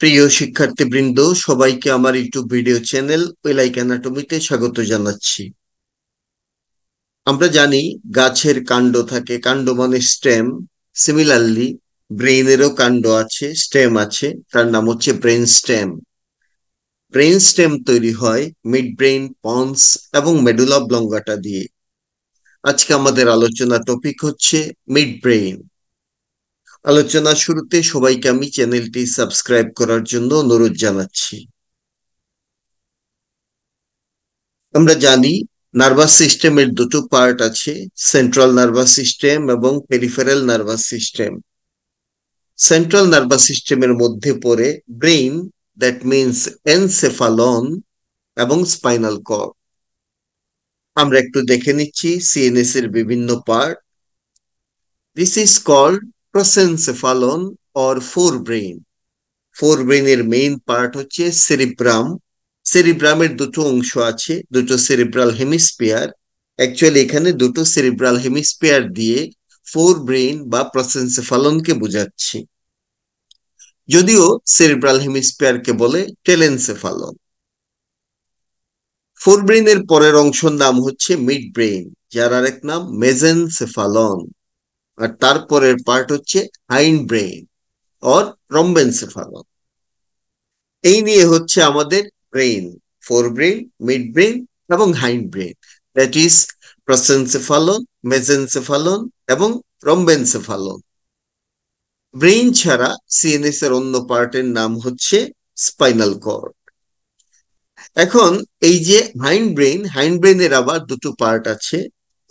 প্রিয় শিক্ষার্থীবৃন্দ সবাইকে আমার ইউটিউব ভিডিও চ্যানেল ওয়েলাইক অ্যানাটমিতে স্বাগত জানাচ্ছি আমরা জানি গাছের কাণ্ড থাকে কাণ্ড মানে স্টেম সিমিলারলি ব্রেইনেরও কাণ্ড আছে স্টেম আছে তার নাম হচ্ছে ব্রেন স্টেম ব্রেন স্টেম তৈরি হয় মিড ব্রেন পন্স এবং মেডুলা ব্লঙ্গাটা দিয়ে আজকে আমাদের আলোচনা টপিক হচ্ছে মিড ব্রেইন আলোচনা শুরুতে সবাইকে আমি চ্যানেলটি সাবস্ক্রাইব করার জন্য অনুরোধ জানাচ্ছি আমরা জানি নার্ভাস সিস্টেমের দুটো পার্ট আছে সেন্ট্রাল নার্ভাস সিস্টেম এবং peripheral nervous system central nervous সিস্টেমের মধ্যে পড়ে ব্রেইন দ্যাট মিনস এনসেফালন এবং স্পাইনাল কর্ড আমরা একটু দেখে নিচ্ছি সিএনএস এর বিভিন্ন part this is called prosencephalon or forebrain fore ব্রেনের মেইন পার্ট হচ্ছে সেরিব্রাম সেরিব্রামের দুটো অংশ আছে দুটো সেরিব্রাল হেমিস্পিয়ার অ্যাকচুয়ালি এখানে দুটো সেরিব্রাল হেমিস্পিয়ার দিয়ে ফোর ব্রেন বা প্রসেন্সেফালনকে বোঝাচ্ছে যদিও সেরিব্রাল হেমিস্পিয়ারকে বলে টেলেন্সেফালন ফোর ব্রেনের পরের অংশের নাম হচ্ছে মিড ব্রেন যার আরেক নাম মেজেনসেফালন আর তারপরের পার্ট হচ্ছে হাইন ব্রেইন অর রম্বেনসেফালন এই নিয়ে হচ্ছে আমাদের brain forebrain midbrain এবং hindbrain that is prosencephalon mesencephalon এবং রম্বেনসেফালন ব্রেইন ছাড়া সিএনএস এর অন্য পার্টের নাম হচ্ছে স্পাইনাল কর্ড এখন এই যে হাইন ব্রেইন হাইন ব্রেইনের আবার দুটো পার্ট আছে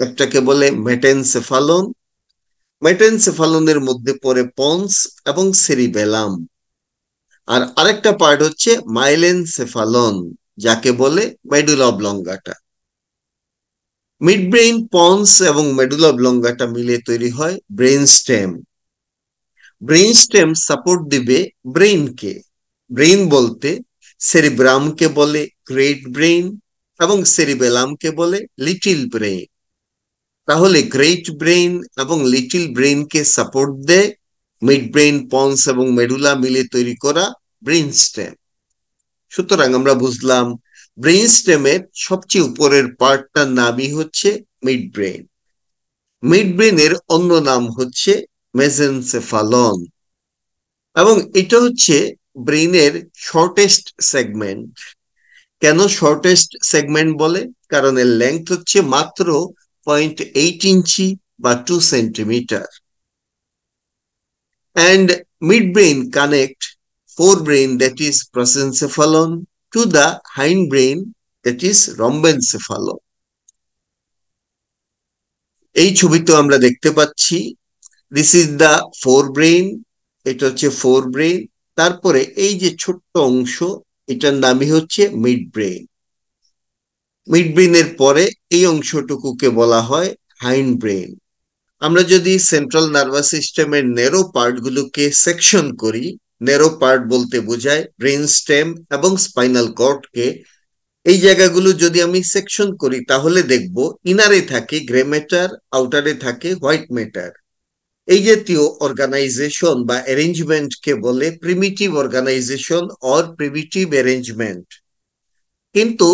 একটাকে বলে মেটেনসেফালন মেটেনসেফালনের মধ্যে পড়ে পন্স এবং সেরিবেলাম আর আরেকটা পার্ট হচ্ছে মাইলেনসেফালন যাকে বলে মেডুলা মিড ব্রেইন পন্স এবং মেডুলা লঙ্গাটা মিলে তৈরি হয় brain stem brain stem support দিবে ব্রেইনকে ব্রেইন বলতে সেরিব্রামকে বলে গ্রেট ব্রেইন এবং সেরিবেলামকে বলে লিটিল ব্রেইন তাহলে গ্রেট ব্রেন এবং লিটিল ব্রেনকে সাপোর্ট দেয় মিড ব্রেন পন্স এবং মেডুলা মিলে তৈরি করা ব্রেন স্টেম সুতরাং আমরা বুঝলাম ব্রেন স্টেমের সবচেয়ে উপরের পার্টটার নামই হচ্ছে মিড ব্রেন মিড ব্রেনের অন্য নাম হচ্ছে মেজেনসেফালন এবং এটা হচ্ছে ব্রেনের শর্টেস্ট সেগমেন্ট কেন শর্টেস্ট সেগমেন্ট বলে কারণ এর লেংথ হচ্ছে মাত্র point eight inch by two centimeter. and midbrain connect forebrain that is prosencephalon to the hindbrain that is rhombencephalon এই ছবিতে আমরা দেখতে পাচ্ছি this is the forebrain এটা হচ্ছে ফোর ব্রেন তারপরে এই যে ছোট্ট অংশ এটার নামই হচ্ছে মিড ব্রেন মিড ব্রেনের পরে এই অংশটুকুকে বলা হয় হাইন্ড ব্রেন আমরা যদি সেন্ট্রাল নার্ভাস সিস্টেমের নেরো পার্টগুলোকে সেকশন করি নেরো পার্ট বলতে বোঝায় ব্রেন স্টেম এবং স্পাইনাল কর্ডকে এই জায়গাগুলো যদি আমি সেকশন করি তাহলে দেখব ইনারে থাকে গ্রে ম্যাটার আউটারে থাকে হোয়াইট ম্যাটার এই জাতীয় অর্গানাইজেশন বা অ্যারেঞ্জমেন্টকে বলে primitive organization or primitive arrangement কিন্তু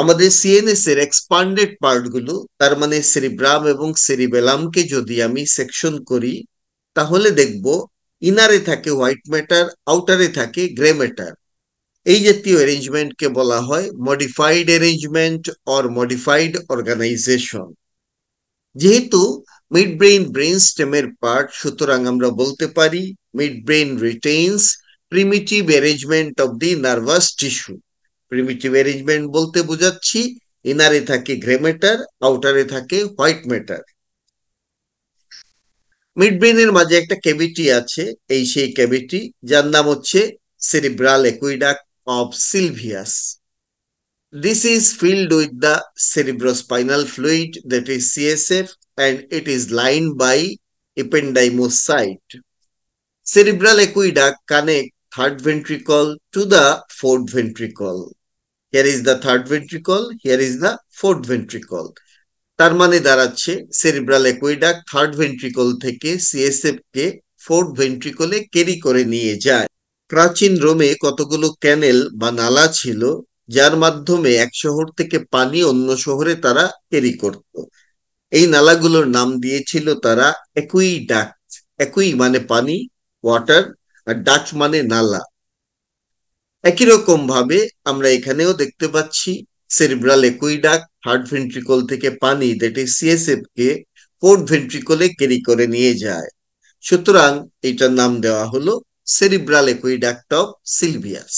আমাদের সিএনএস এর এক্সপান্ডেড পার্টগুলো তার মানে সেরিব্রাম এবং সেরিবেলামকে যদি আমি সেকশন করি তাহলে দেখব ইনারে থাকে হোয়াইট ম্যাটার আউটারে থাকে গ্রে ম্যাটার এই জাতীয় অ্যারেঞ্জমেন্টকে বলা হয় modified arrangement or modified organization যেহেতু মিড ব্রেইন ব্রেন স্টেমের পার্ট সুতরাং আমরা বলতে পারি midbrain retains primitive arrangement of the nervous tissue primitive arrangement বলতে বুঝাচ্ছি ইনারে থাকে গ্রে ম্যাটার আউটারে থাকে হোয়াইট ম্যাটার মিডব্রেনের মাঝে একটা ক্যাভিটি আছে এই সেই ক্যাভিটি যার নাম হচ্ছে cerebral aqueduct of Sylvius this is filled with the cerebrospinal fluid that is CSF and it is line by ependymocyte cerebral aqueduct connect third ventricle to the fourth ventricle here is the third ventricle here is the fourth ventricle তার মানে দাঁড়াচ্ছে cerebral aqueduct third ventricle থেকে CSF কে fourth ভেন্ট্রিকলে carry করে নিয়ে যায় প্রাচীন রোমে কতগুলো ক্যানেল বা নালা ছিল যার মাধ্যমে এক শহর থেকে পানি অন্য শহরে তারা ক্যারি করত এই নালাগুলোর নাম দিয়েছিল তারা ডাক অ্যাকুই মানে পানি ওয়াটার আর ডাক মানে নালা একই রকম ভাবে আমরা এখানেও দেখতে পাচ্ছি সেরিব্রাল একুইডাক হার্ট ভেন্ট্রিকল থেকে পানি দ্যাট ইজ সিএসএফ কে কোর্ট ভেন্ট্রিকলে ক্যারি করে নিয়ে যায় সুতরাং এটার নাম দেওয়া হলো সেরিব্রাল একুইডাক্ট অফ সিলভিয়াস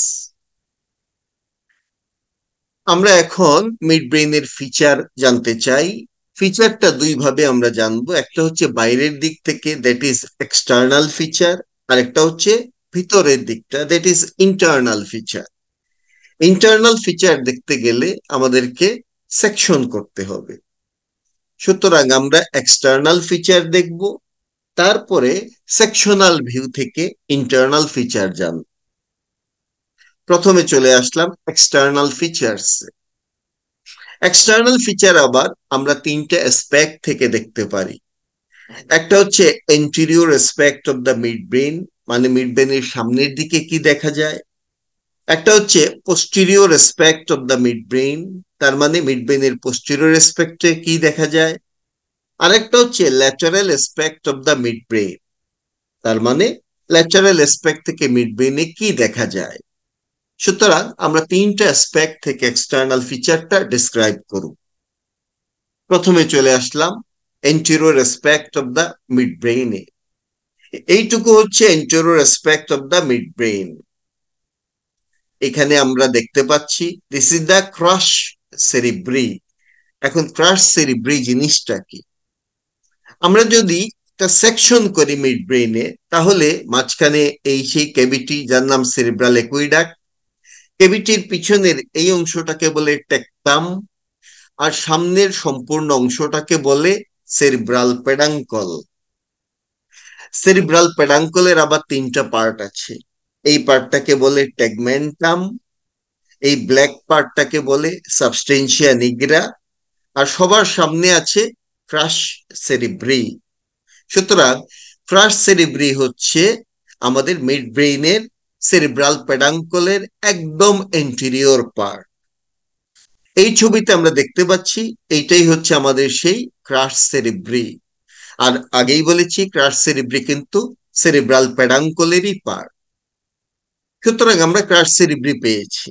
আমরা এখন মিড ব্রেইনের ফিচার জানতে চাই ফিচারটা দুই ভাবে আমরা জানবো একটা হচ্ছে বাইরের দিক থেকে দ্যাট ইজ এক্সটার্নাল ফিচার আর একটা হচ্ছে ভিতরের দিকটা that is internal feature internal feature দেখতে গেলে আমাদেরকে সেকশন করতে হবে সুতরাং আমরা এক্সটার্নাল ফিচার দেখব তারপরে সেকশনাল ভিউ থেকে ইন্টারনাল ফিচার জান প্রথমে চলে আসলাম এক্সটার্নাল ফিচার্স এক্সটার্নাল ফিচার আবার আমরা তিনটা অ্যাসপেক্ট থেকে দেখতে পারি একটা হচ্ছে interior aspect of the midbrain মানে মিডবেনের সামনের দিকে কি দেখা যায় একটা হচ্ছে posterior respect of the midbrain তার মানে মিড ব্রেনের পোস্টেরিয়র রেসপেক্টে কি দেখা যায় আরেকটা হচ্ছে lateral aspect of the midbrain তার মানে ল্যাটারাল এসপেক্ট থেকে মিড ব্রেনে কি দেখা যায় সুতরাং আমরা তিনটা অ্যাসপেক্ট থেকে এক্সটার্নাল ফিচারটা ডিসক্রাইব করব প্রথমে চলে আসলাম এন্টিরো রেসপেক্ট অফ দ্য মিড ব্রেইনে এইটুকু হচ্ছে antero respect of the midbrain এখানে আমরা দেখতে পাচ্ছি this is the crus cerebri এখন ক্রাশ সেরিব্রি জিনিসটা কি আমরা যদি একটা সেকশন করি মিড ব্রেইনে তাহলে মাঝখানে এই সেই ক্যাভিটি যার নাম সেরিব্রাল একুইডাক ক্যাভিটির পিছনের এই অংশটাকে বলে টেকটাম আর সামনের সম্পূর্ণ অংশটাকে বলে সেরিব্রাল পেডাঙ্কল সেরিব্রাল পেডাঙ্কলের আবার তিনটা পার্ট আছে এই পার্টটাকে বলে ট্যাগমেন্টাম এই ব্ল্যাক পার্টটাকে বলে সাবস্টেন্সিয়া নিগ্রা আর সবার সামনে আছে ফ্রাশ সেরিব্রি সুতরাং ফ্রাশ সেরিব্রি হচ্ছে আমাদের মিড ব্রেইনের সেরিব্রাল পেডাঙ্কলের একদম এন্টেরিয়র পার্ট এই ছবিতে আমরা দেখতে পাচ্ছি এইটাই হচ্ছে আমাদের সেই ক্রাশ সেরিব্রি আর আগেই বলেছি ক্রাশ সেরিব্রি কিন্তু সেরিব্রাল প্যাডাঙ্কলেরই পার সুতরাং আমরা ক্রাশ সেরিব্রি পেয়েছি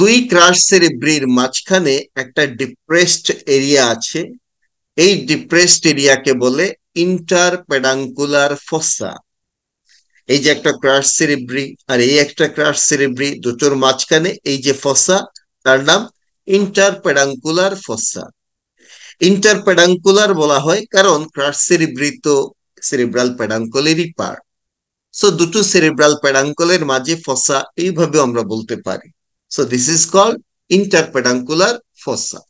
দুই ক্রাশ সেরিব্রির মাঝখানে একটা ডিপ্রেসড এরিয়া আছে এই ডিপ্রেসড এরিয়াকে বলে ইন্টার প্যাডাঙ্কুলার ফসা এই যে একটা ক্রাশ সেরিব্রি আর এই একটা ক্রাশ সেরিব্রি দুটোর মাঝখানে এই যে ফসা তার নাম ইন্টার প্যাডাঙ্কুলার ফসা ইন্টারপেডাঙ্কুলার বলা হয় কারণ ক্রাস সেরিব্রিত সেরিব্রাল প্যাডাঙ্কুলেরই পার্ট সো দুটো সেরিব্রাল প্যাডাঙ্কলের মাঝে ফসা এইভাবে আমরা বলতে পারি so this is called interpeduncular fossa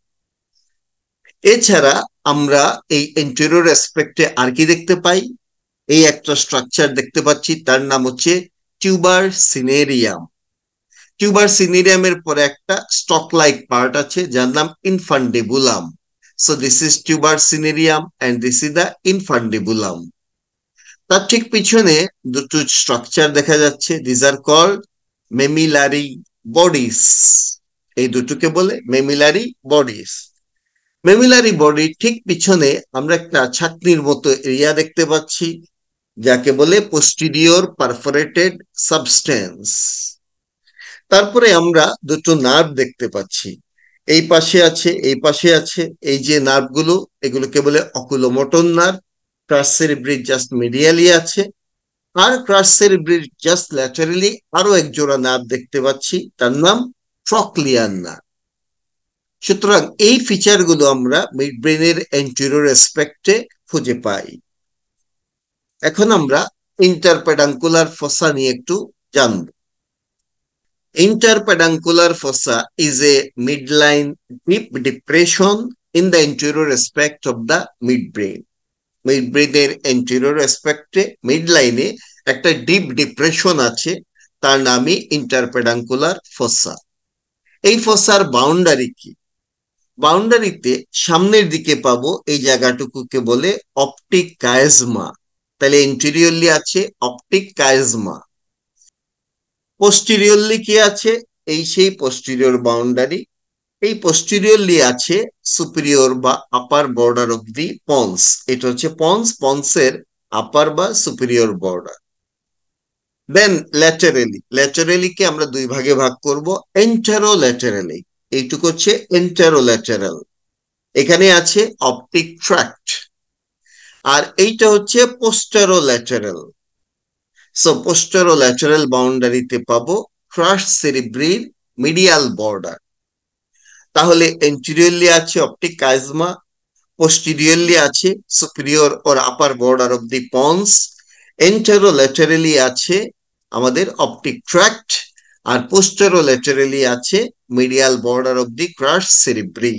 এছাড়া আমরা এই এন্টেরিয়র অ্যাসপেক্টে আর কি দেখতে পাই এই একটা স্ট্রাকচার দেখতে পাচ্ছি তার নাম হচ্ছে টিউবার সিনেরিয়াম টিউবার সিনেরিয়ামের পরে একটা স্টক লাইক পার্ট আছে যার নাম ইনফান্ডেবুলাম So this is tuber cinereum and this is the infundibulum. তার ঠিক পিছনে দুটো স্ট্রাকচার দেখা যাচ্ছে these are called mamillary bodies এই দুটোকে বলে মেমিলারি বডিস মেমিলারি বডি ঠিক পিছনে আমরা একটা ছাকনির মতো এরিয়া দেখতে পাচ্ছি যাকে বলে পোস্টিডিওর পারফোরেটেড সাবস্টেন্স তারপরে আমরা দুটো নার্ভ দেখতে পাচ্ছি এই পাশে আছে এই পাশে আছে এই যে নার্ভগুলো এগুলোকে বলে অকুলোমোটন নার্ভ ক্রাসের ব্রিড জাস্ট মিডিয়ালি আছে আর ক্রাসের ব্রিড জাস্ট ল্যাটারালি আরো এক জোড়া নার্ভ দেখতে পাচ্ছি তার নাম ট্রকলিয়ান নার্ভ সুতরাং এই ফিচারগুলো আমরা মিড ব্রেনের অ্যান্টিরিয়র রেসপেক্টে খুঁজে পাই এখন আমরা ইন্টারপেডাঙ্কুলার ফসা নিয়ে একটু জানবো Interpeduncular fossa is a midline deep depression in the anterior aspect of the midbrain. মিডব্রেনের এন্টেরিয়র অ্যাসপেক্টে মিডলাইনে একটা ডিপ ডিপ্রেশন আছে তার নামই ইন্টারপেডাঙ্কুলার ফসা এই ফসার বাউন্ডারি কি বাউন্ডারিতে সামনের দিকে পাবো এই জায়গাটুকুকে বলে অপটিক কায়েজমা তাহলে ইন্টেরিয়রলি আছে অপটিক কায়েজমা পোস্টিরিয়রলি কি আছে এই সেই পোস্টিরিয়র বাউন্ডারি এই পোস্টিরিয়রলি আছে সুপিরিয়র বা upper border of the pons এটা হচ্ছে পন্স পন্সের আপার বা সুপিরিয়র বর্ডার দেন ল্যাটারেলি ল্যাটারেলিকে আমরা দুই ভাগে ভাগ করব এন্টারো ল্যাটারেলি এইটুকু হচ্ছে এন্টারো ল্যাটারাল এখানে আছে অপটিক ট্র্যাক্ট আর এইটা হচ্ছে posterolateral so posterolateral বাউন্ডারিতে পাবো ক্রাশ সেরিব্রিল মিডিয়াল বর্ডার তাহলে এন্টেরিয়রলি আছে অপটিক কাইজমা পোস্টিরিয়রলি আছে superior or upper border of the pons anterolaterally আছে আমাদের অপটিক ট্র্যাক্ট আর পোস্টারো ল্যাটারালি আছে medial border of the crus cerebri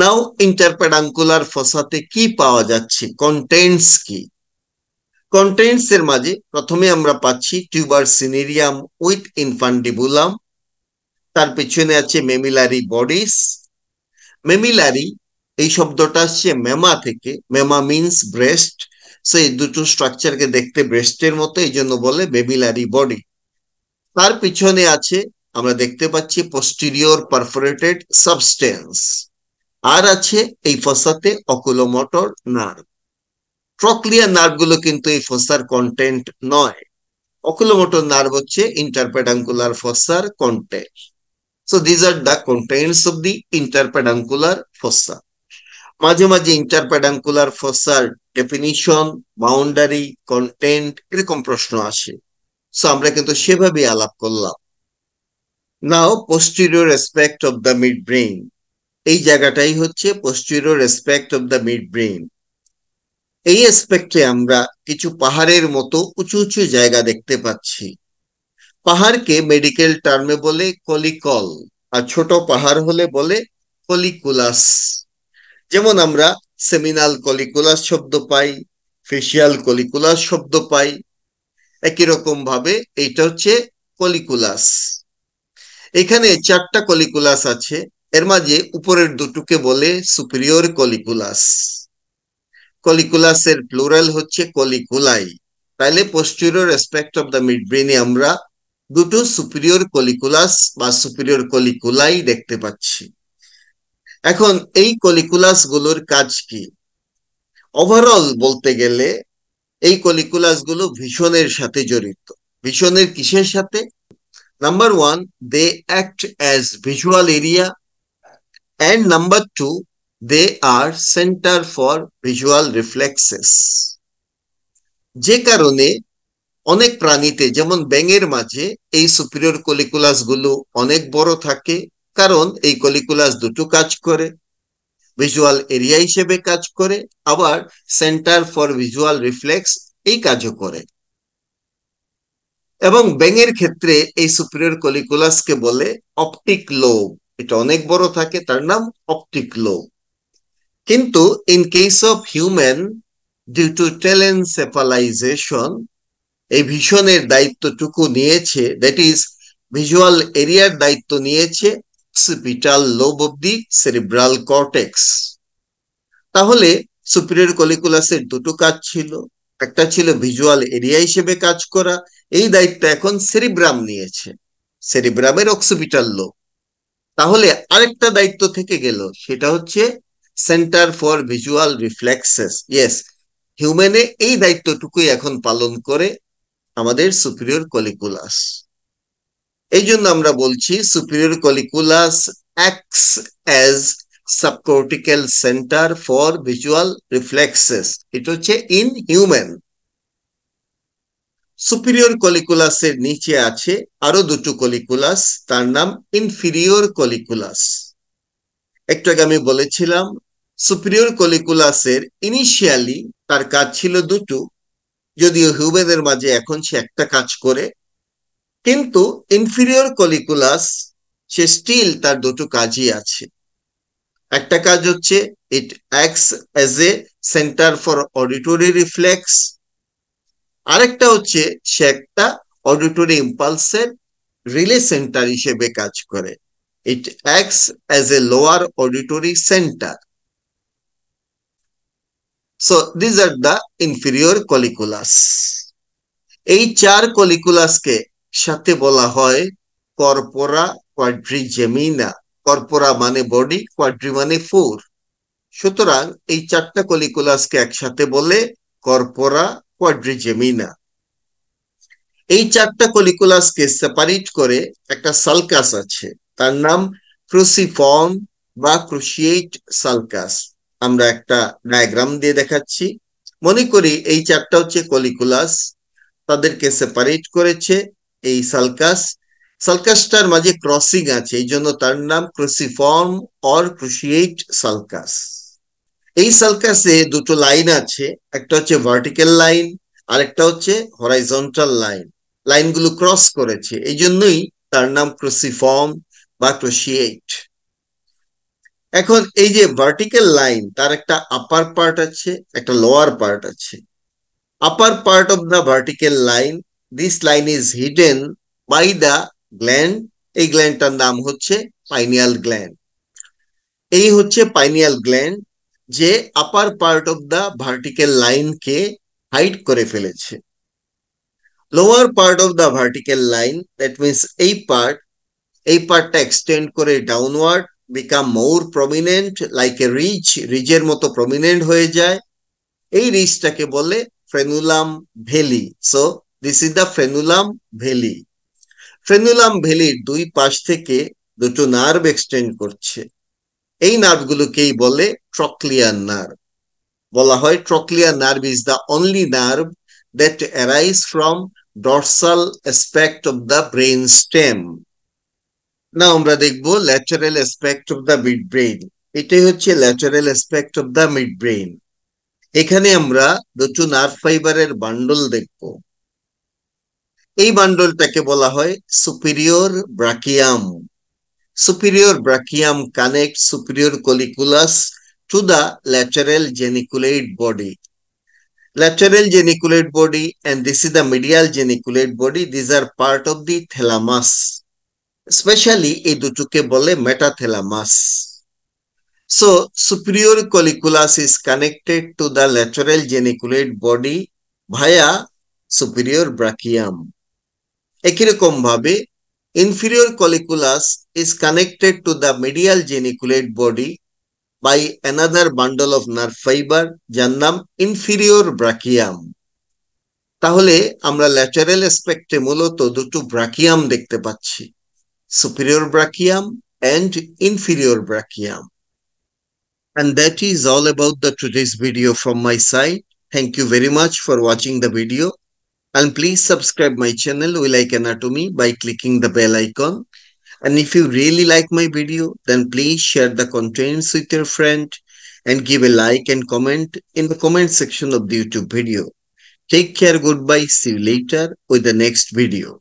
now interpeduncular ফসাতে কি পাওয়া যাচ্ছে কন্টেন্টস কি কন্টেন্টস এর মাঝে প্রথমে আমরা পাচ্ছি টিউবার সিনেরিয়াম উইথ ইনফান্ডিবুলাম তার পেছনে আছে মেমিলারি বডিস মেমিলারি এই শব্দটা আসছে মেমা থেকে মেমা মিনস ব্রেস্ট সো এই দুটো স্ট্রাকচারকে দেখতে ব্রেস্টের মতো এই জন্য বলে মেমিলারি বডি তার পিছনে আছে আমরা দেখতে পাচ্ছি পোস্টিরিয়র পারফোরেটেড সাবস্টেন্স আর আছে এই ফসাতে অকুলোমোটর নার্ভ ট্রক্লিয়ার নার্ভগুলো কিন্তু এই ফসার কন্টেন্ট নয় অকুলোমোটর নার্ভ হচ্ছে ইন্টারপেডাঙ্কুলার ফসার content so these are the contents of the interpeduncular ফসার মাঝে মাঝে ইন্টারপেডাঙ্কুলার ফসার ডেফিনিশন বাউন্ডারি কন্টেন্ট এরকম প্রশ্ন আসে সো আমরা কিন্তু সেভাবেই আলাপ করলাম now posterior aspect of the midbrain এই জায়গাটাই হচ্ছে posterior aspect of the midbrain এই এসপেক্টে আমরা কিছু পাহাড়ের মতো উঁচু উঁচু জায়গা দেখতে পাচ্ছি পাহাড়কে মেডিকেল টার্মে বলে কলিকল আর ছোট পাহাড় হলে বলে কলিকুলাস যেমন আমরা সেমিনাল কলিকুলাস শব্দ পাই ফেসিয়াল কলিকুলাস শব্দ পাই একই রকম ভাবে এইটা হচ্ছে কলিকুলাস এখানে চারটা কলিকুলাস আছে এর মাঝে উপরের দুটোকে বলে সুপিরিয়র কলিকুলাস কলিকুলাস এর প্লুরাল হচ্ছে কলিকুলাই তাইলে পোস্টিরিয়র রেসপেক্ট অফ দ্য মিডব্রেনে আমরা দুটো সুপিরিয়র কলিকুলাস বা সুপিরিয়র কলিকুলাই দেখতে পাচ্ছি এখন এই কলিকুলাস গুলোর কাজ কি ওভারঅল বলতে গেলে এই কলিকুলাস গুলো ভীষণের সাথে জড়িত ভীষণের কিসের সাথে number one they act as visual area and number two they are center for visual reflexes যে কারণে অনেক প্রাণীতে যেমন ব্যাঙের মাঝে এই সুপিরিয়র কলিকুলাস গুলো অনেক বড় থাকে কারণ এই কলিকুলাস দুটো কাজ করে ভিজুয়াল এরিয়া হিসেবে কাজ করে আবার সেন্টার ফর ভিজুয়াল রিফ্লেক্স এই কাজও করে এবং ব্যাঙের ক্ষেত্রে এই সুপিরিয়র কলিকুলাসকে বলে অপটিক লোব এটা অনেক বড় থাকে তার নাম অপটিক লোব কিন্তু in case of human due to telencephalization এই ভিশনের দায়িত্বটুকু নিয়েছে দ্যাট ইজ ভিজুয়াল এরিয়ার দায়িত্ব নিয়েছে occipital lobe of the cerebral cortex তাহলে সুপিরিয়র কলিকুলাসের দুটো কাজ ছিল একটা ছিল ভিজুয়াল এরিয়া হিসেবে কাজ করা এই দায়িত্ব এখন সেরিব্রাম নিয়েছে সেরিব্রামের অক্সিপিটাল লোব তাহলে আরেকটা দায়িত্ব থেকে গেল সেটা হচ্ছে centre for visual reflexes yes হিউম্যানে এই দায়িত্বটুকুই এখন পালন করে আমাদের সুপিরিয়র কলিকুলাস এই জন্য আমরা বলছি superior colliculus acts as subcortical centre for visual reflexes এটা হচ্ছে ইন হিউম্যান সুপিরিয়র কলিকুলাসের নিচে আছে আরো দুটো কলিকুলাস তার নাম ইনফিরিয়র কলিকুলাস একটু আগে আমি বলেছিলাম সুপ্রিয়র কলিকুলাসের ইনিশিয়ালি তার কাজ ছিল দুটো যদিও হিউবেদের মাঝে এখন সে একটা কাজ করে কিন্তু ইনফিরিয়র কলিকুলাস সে স্টিল তার দুটো কাজই আছে একটা কাজ হচ্ছে it acts as a centre for auditory reflex আরেকটা হচ্ছে সে একটা অডিটরি ইম্পালসের রিলে সেন্টার হিসেবে কাজ করে it acts as a lower auditory centre So these are the inferior colliculus. এই চার কলিকুলাসকে সাথে বলা হয় কর্পোরা কোয়াড্রিজেমিনা কর্পোরা মানে বডি কোয়াড্রি মানে ফোর সুতরাং এই চারটা কলিকুলাসকে একসাথে বলে কর্পোরা কোয়াড্রিজেমিনা এই চারটা কলিকুলাসকে সেপারেট করে একটা সালকাস আছে তার নাম ক্রুসিফর্ম বা ক্রুশিয়েট সালকাস আমরা একটা ডায়াগ্রাম দিয়ে দেখাচ্ছি মনে করি এই চারটা হচ্ছে কলিকুলাস তাদেরকে সেপারেট করেছে এই সালকাস সালকাসটার মাঝে ক্রসিং আছে এই জন্য তার নাম ক্রুসিফর্ম অর ক্রুশিয়েট সালকাস এই সালকাসে দুটো লাইন আছে একটা হচ্ছে ভার্টিক্যাল লাইন আর একটা হচ্ছে হরাইজন্টাল লাইন লাইনগুলো ক্রস করেছে এই জন্যই তার নাম ক্রুসিফর্ম বা ক্রুশিয়েট এখন এই যে ভার্টিক্যাল লাইন তার একটা আপার পার্ট আছে একটা লোয়ার পার্ট আছে upper part of the vertical line this line is hidden by the gland এই গ্ল্যান্ডটার নাম হচ্ছে পাইনিয়াল গ্ল্যান্ড এই হচ্ছে পাইনিয়াল গ্ল্যান্ড যে upper part of the vertical লাইনকে হাইড করে ফেলেছে lower part of the vertical line that means এই পার্ট এই পার্টটা এক্সটেন্ড করে downward become more prominent like a ridge রিজের মতো প্রমিনেন্ট হয়ে যায় এই রিচটাকে বলে frenulum veli so this is the frenulum veli frenulum ভ্যালির দুই পাশ থেকে দুটো নার্ভ এক্সটেন্ড করছে এই নার্ভগুলোকেই বলে ট্রকলিয়ার নার্ভ বলা হয় trochlear nerve is the only nerve that arise from dorsal aspect of the brainstem না আমরা দেখব lateral aspect of the midbrain এটাই হচ্ছে lateral aspect of the midbrain এখানে আমরা দুটো নার্ভ ফাইবারের বান্ডল দেখব এই বান্ডলটাকে বলা হয় superior brachium superior brachium connect superior colliculus to the lateral geniculate body lateral geniculate body and this is the medial geniculate body this are part of the thalamus specially এই দুটোকে বলে metathalamus so superior colliculus is connected to the lateral geniculate body via superior brachium একইরকম ভাবে inferior colliculus is connected to the medial geniculate body by another bundle of nerve fibre যার নাম inferior ব্রাকিয়াম তাহলে আমরা ল্যাচারেল এসপেক্টে মূলত দুটো ব্রাকিয়াম দেখতে পাচ্ছি superior brachium and inferior brachium. And that is all about the today's video from my side. Thank you very much for watching the video. And please subscribe my channel We Like Anatomy by clicking the bell icon. And if you really like my video, then please share the contents with your friend and give a like and comment in the comment section of the YouTube video. Take care, goodbye, see you later with the next video.